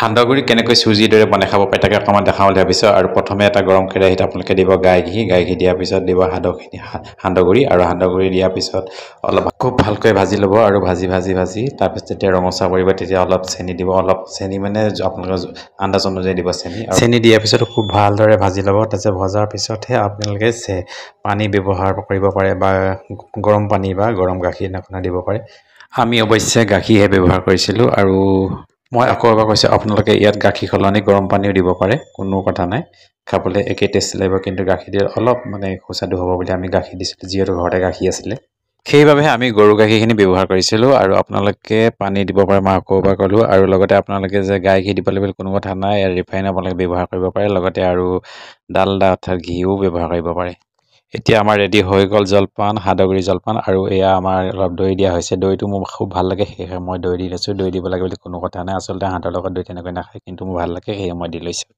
সান্দহগুড়ি কেনেকৈ চুজিৰ দৰে বনাই খাব পাৰি তাকে অকণমান দেখাবলৈ ভাবিছোঁ আৰু প্ৰথমে এটা গৰম কেৰাহীত আপোনালোকে দিব গাই ঘিহি গাই ঘি দিয়াৰ পিছত দিব সান্দহখিনি সান্দহ গুড়ি আৰু সান্দহগুড়ি দিয়াৰ পিছত অলপ খুব ভালকৈ ভাজি ল'ব আৰু ভাজি ভাজি ভাজি তাৰপিছত যেতিয়া ৰঙচা কৰিব তেতিয়া অলপ চেনি দিব অলপ চেনি মানে আপোনালোকে আন্দাজ অনুযায়ী দিব চেনি চেনি দিয়াৰ পিছত খুব ভালদৰে ভাজি ল'ব তাৰপিছত ভজাৰ পিছতহে আপোনালোকে চে পানী ব্যৱহাৰ কৰিব পাৰে বা গৰম পানী বা গৰম গাখীৰ এনেকুৱা দিব পাৰে আমি অৱশ্যে গাখীৰহে ব্যৱহাৰ কৰিছিলোঁ আৰু মই আকৌ এবাৰ কৈছোঁ আপোনালোকে ইয়াত গাখীৰ সলনি গৰম পানীও দিব পাৰে কোনো কথা নাই খাবলৈ একেই টেষ্ট লাগিব কিন্তু গাখীৰ দিয়ে অলপ মানে সুস্বাদু হ'ব বুলি আমি গাখীৰ দিছিলোঁ যিহেতু ঘৰতে গাখীৰ আছিলে সেইবাবেহে আমি গৰু গাখীৰখিনি ব্যৱহাৰ কৰিছিলোঁ আৰু আপোনালোকে পানী দিব পাৰে মই আকৌ এবাৰ ক'লোঁ আৰু লগতে আপোনালোকে যে গাই ঘি দিব লাগিব কোনো কথা নাই ইয়াৰ ৰিফাইন আপোনালোকে ব্যৱহাৰ কৰিব পাৰে লগতে আৰু ডালডা অৰ্থাৎ ঘিও ব্যৱহাৰ কৰিব পাৰে এতিয়া আমাৰ ৰেডি হৈ গ'ল জলপান সাদগুৰি জলপান আৰু এয়া আমাৰ অলপ দৈ দিয়া হৈছে দৈটো মোৰ খুব ভাল লাগে সেয়েহে মই দৈ দি লৈছোঁ দৈ দিব লাগে বুলি কোনো কথা নাই আচলতে হাতৰ লগত দৈ তেনেকৈ নাখায় কিন্তু মোৰ ভাল লাগে সেয়েহে মই দি লৈছোঁ